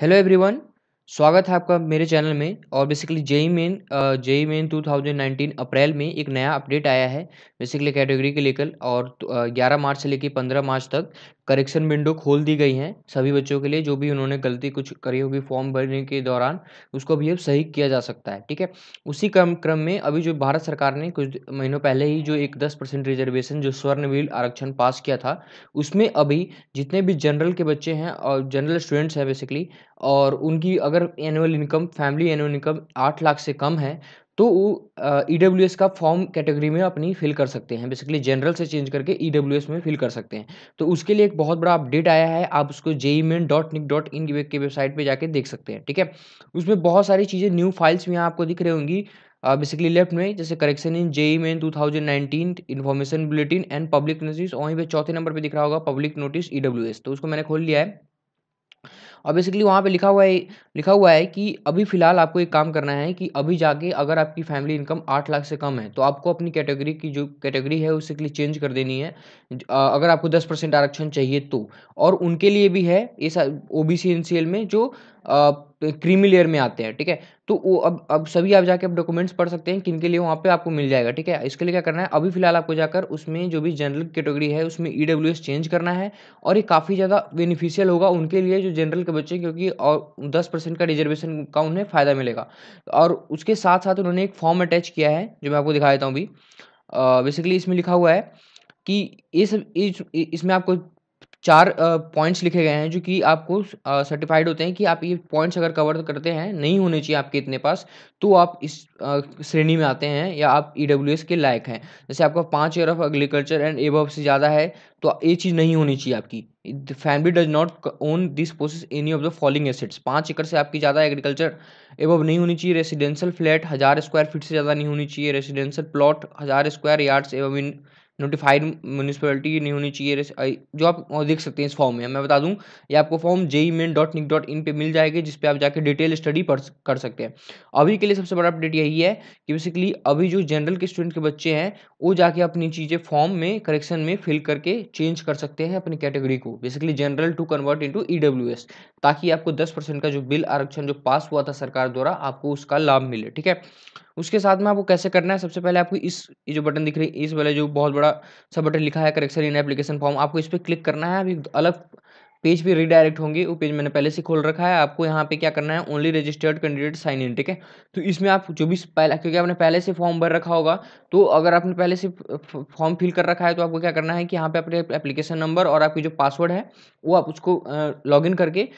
Hello everyone स्वागत है आपका मेरे चैनल में और basically JEE main JEE main 2019 April में एक नया अपडेट आया है बेसिकली कैटेगरी के लेकर और 11 मार्च से लेकर 15 मार्च तक करेक्शन विंडो खोल दी गई हैं सभी बच्चों के लिए जो भी उन्होंने गलती कुछ करी होगी फॉर्म भरने के दौरान उसको भी अब सही किया जा सकता है ठीक है उसी क्रम क्रम में अभी जो भारत सरकार ने कुछ महीनों पहले ही जो एक दस परसेंट रिजर्वेशन जो स्वर्णवील आरक्षण पास किया था उसमें अभी जितने भी जनरल के बच्चे हैं और जनरल स्टूडेंट्स हैं बेसिकली और उनकी अगर annual income family annual income आठ लाख से कम है तो ई डब्ल्यू एस का फॉर्म कैटेगरी में अपनी फिल कर सकते हैं बेसिकली जनरल से चेंज करके ई डब्ल्यू एस में फिल कर सकते हैं तो उसके लिए एक बहुत बड़ा अपडेट आया है आप उसको JEE main dot nic dot in की वेबसाइट पर जाके देख सकते हैं ठीक है उसमें बहुत सारी चीज़ें न्यू फाइल्स भी यहाँ आपको दिख रही होंगी बेसिकली लेफ्ट में जैसे correction in JEE main two thousand nineteen information bulletin and public notice वहीं पर चौथे नंबर पर दिख रहा होगा public notice E W S तो उसको मैंने खोल लिया है और बेसिकली वहाँ पे लिखा हुआ है लिखा हुआ है कि अभी फ़िलहाल आपको एक काम करना है कि अभी जाके अगर आपकी फैमिली इनकम आठ लाख से कम है तो आपको अपनी कैटेगरी की जो कैटेगरी है उसके लिए चेंज कर देनी है अगर आपको दस परसेंट आरक्षण चाहिए तो और उनके लिए भी है ये O B C N C L में जो क्रीमी लेयर में आते हैं ठीक है तो वो अब अब सभी आप जाके अब डॉक्यूमेंट्स पढ़ सकते हैं किन के लिए वहाँ पे आपको मिल जाएगा ठीक है इसके लिए क्या करना है अभी फिलहाल आपको जाकर उसमें जो भी जनरल कैटेगरी है उसमें ई डब्ल्यू एस चेंज करना है और ये काफ़ी ज़्यादा बेनिफिशियल होगा उनके लिए जो जनरल के बच्चे क्योंकि और दस परसेंट का रिजर्वेशन का उन्हें फ़ायदा मिलेगा और उसके साथ साथ उन्होंने एक फॉर्म अटैच किया है जो मैं आपको दिखा देता हूँ अभी बेसिकली इसमें लिखा हुआ है कि ये सब इसमें आपको चार पॉइंट्स लिखे गए हैं जो कि आपको सर्टिफाइड होते हैं कि आप ये पॉइंट्स अगर कवर करते हैं नहीं होने चाहिए आपके इतने पास तो आप इस श्रेणी में आते हैं या आप ई e के लायक हैं जैसे आपका पाँच year of agriculture and above से ज़्यादा है तो ये चीज़ नहीं होनी चाहिए आपकी the family does not own this process any of the following assets पाँच एकड़ से आपकी ज़्यादा एग्रीकल्चर एबव नहीं होनी चाहिए रेसिडेंशियल फ्लैट हज़ार स्क्वायर फीट से ज़्यादा नहीं होनी चाहिए रेसिडेंशियल प्लॉट हज़ार स्क्वायर यार्ड्स एवं इन नोटिफाइड म्यूनिसपैलिटी नहीं होनी चाहिए जो आप देख सकते हैं इस फॉर्म में मैं बता दूं ये आपको form JEE main dot nic dot in पर मिल जाएगी जिस पर आप जाके डिटेल स्टडी कर सकते हैं अभी के लिए सबसे बड़ा अपडेट यही है कि बेसिकली अभी जो जनरल के स्टूडेंट के बच्चे हैं वो जाके अपनी चीज़ें फॉर्म में करेक्शन में फिल करके चेंज कर सकते हैं अपनी कैटेगरी को basically general to convert to E ताकि आपको दस परसेंट का जो बिल आरक्षण जो पास हुआ था सरकार द्वारा आपको उसका लाभ मिले ठीक है उसके साथ में आपको कैसे करना है सबसे पहले आपको इस ये जो बटन दिख रही है इस वाले जो बहुत बड़ा सब बटन लिखा है करेक्शन इन एप्लीकेशन फॉर्म आपको इस पर क्लिक करना है अभी अलग पेज भी रिडायरेक्ट होंगे वो पेज मैंने पहले से खोल रखा है आपको यहाँ पे क्या करना है only registered candidate sign in ठीक है तो इसमें आप जो भी पहले क्योंकि आपने पहले से फॉर्म भर रखा होगा तो अगर आपने पहले से फॉर्म फिल कर रखा है तो आपको क्या करना है कि यहाँ पे अपने एप्लीकेशन नंबर और आपकी जो पासवर्ड है वो आप उसको लॉग करके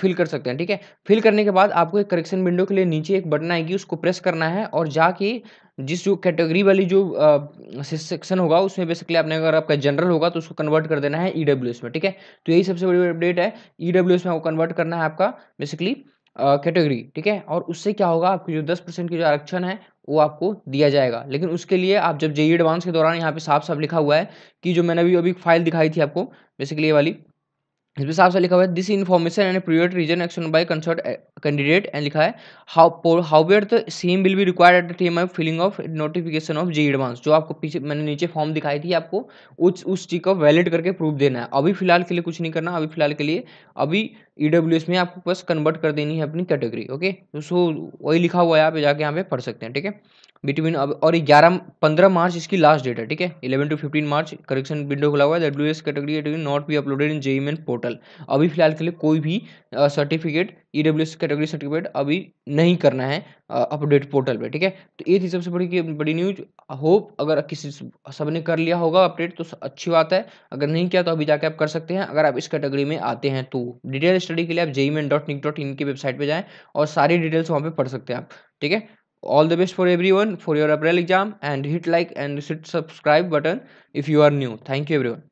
फिल कर सकते हैं ठीक है फिल करने के बाद आपको एक करेक्शन विंडो के लिए नीचे एक बटन आएगी उसको प्रेस करना है और जाके जिस जो कैटेगरी वाली जो सेक्शन होगा उसमें बेसिकली आपने अगर आपका जनरल होगा तो उसको कन्वर्ट कर देना है ई e में ठीक है तो यही सबसे बड़ी अपडेट है ई e में आपको कन्वर्ट करना है आपका बेसिकली कैटेगरी ठीक है और उससे क्या होगा आपकी जो दस परसेंट की जो आरक्षण है वो आपको दिया जाएगा लेकिन उसके लिए आप जब जेई एडवांस e के दौरान यहाँ पे साफ साफ लिखा हुआ है कि जो मैंने अभी अभी फाइल दिखाई थी आपको बेसिकली ये वाली इसमें साफ साफ लिखा हुआ है this information and previewed reason action by concerned candidate and लिखा है how how however the same will be required at the time of filling of notification of JEE advance जो आपको पीछे मैंने नीचे फॉर्म दिखाई थी आपको उस उस चीज़ का वैलिड करके प्रूफ देना है अभी फिलहाल के लिए कुछ नहीं करना अभी फिलहाल के लिए अभी ई e में आपको बस कन्वर्ट कर देनी है अपनी कैटेगरी ओके सो वही लिखा हुआ है आप जाके यहाँ पे पढ़ सकते हैं ठीक है बिटवीन अब और ग्यारह पंद्रह मार्च इसकी लास्ट डेट है ठीक है eleven to fifteen March correction window खुला हुआ है W S category not be uploaded in main portal अभी फिलहाल के लिए कोई भी certificate E W S category certificate अभी नहीं करना है अपडेट पोर्टल पे ठीक है तो ये थी सबसे बड़ी बड़ी न्यूज होप अगर किसी सब ने कर लिया होगा अपडेट तो अच्छी बात है अगर नहीं किया तो अभी जाके आप कर सकते हैं अगर आप इस कैटेगरी में आते हैं तो डिटेल स्टडी के लिए आप main dot nic dot in की वेबसाइट पर जाएँ और सारी डिटेल्स वहाँ पर पढ़ सकते हैं आप ठीक है all the best for everyone for your April exam and hit like and hit subscribe button if you are new. Thank you everyone.